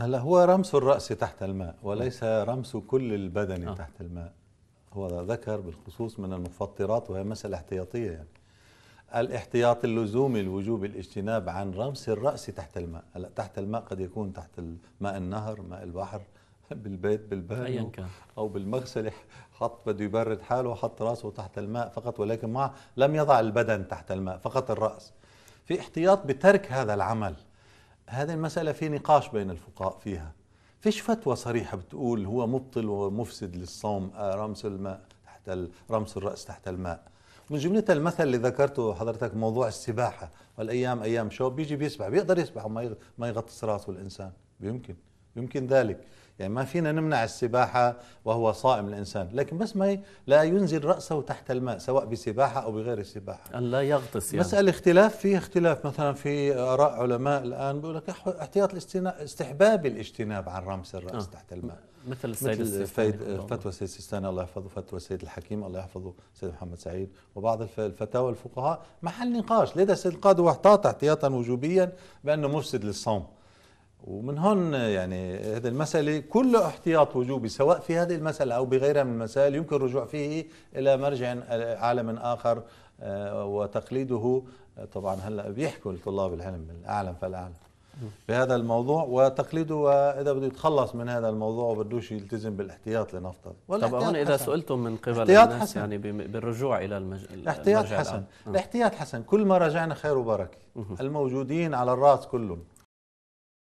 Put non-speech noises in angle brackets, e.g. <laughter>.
هلا هو رمس الرأس تحت الماء وليس نعم. رمس كل البدن آه. تحت الماء هو ذكر بالخصوص من المفطرات وهي مسألة احتياطية يعني الاحتياط اللزومي الوجوب الاجتناب عن رمس الرأس تحت الماء هلا تحت الماء قد يكون تحت ماء النهر ماء البحر <laughs> بالبيت بالبانيو أو بالمغسلة حط <laughs> بده يبرد حاله حط راسه تحت الماء فقط ولكن ما لم يضع البدن تحت الماء فقط الرأس في احتياط بترك هذا العمل هذه المسألة في نقاش بين الفقهاء فيها فيش فتوى صريحة بتقول هو مبطل ومفسد للصوم آه، رمس الماء تحت رمس الرأس تحت الماء من جملة المثل اللي ذكرته حضرتك موضوع السباحة والأيام أيام شوب بيجي بيسبح بيقدر يسبح وما يغطس راسه الإنسان بيمكن يمكن ذلك يعني ما فينا نمنع السباحة وهو صائم الإنسان لكن بس ما لا ينزل رأسه تحت الماء سواء بسباحة أو بغير السباحة لا يغطس يعني مسألة اختلاف في اختلاف مثلا في آراء علماء الآن بيقول لك احتياط استحباب الاجتناب عن رمس الرأس آه. تحت الماء مثل السيد السيستاني فتوى السيد السيستاني الله يحفظه فتوى السيد الحكيم الله يحفظه السيد محمد سعيد وبعض الفتاوى الفقهاء محل نقاش لذا السيد القاضي واحتاط احتياطا وجوبيا بأنه مفسد للصوم ومن هون يعني هذه المسألة كل احتياط وجوبي سواء في هذه المسألة أو بغيرها من المسائل يمكن الرجوع فيه إلى مرجع آه، عالم آخر آه، وتقليده آه، طبعا هلا بيحكوا لطلاب العلم الأعلم فالأعلم بهذا الموضوع وتقليده واذا بده يتخلص من هذا الموضوع وبدوش يلتزم بالاحتياط لنفترض طب هون اذا سئلتم من قبل الناس حسن. يعني بالرجوع الى المج... الاحتياط حسن الاحتياط حسن كل ما رجعنا خير وبركه الموجودين على الراس كلهم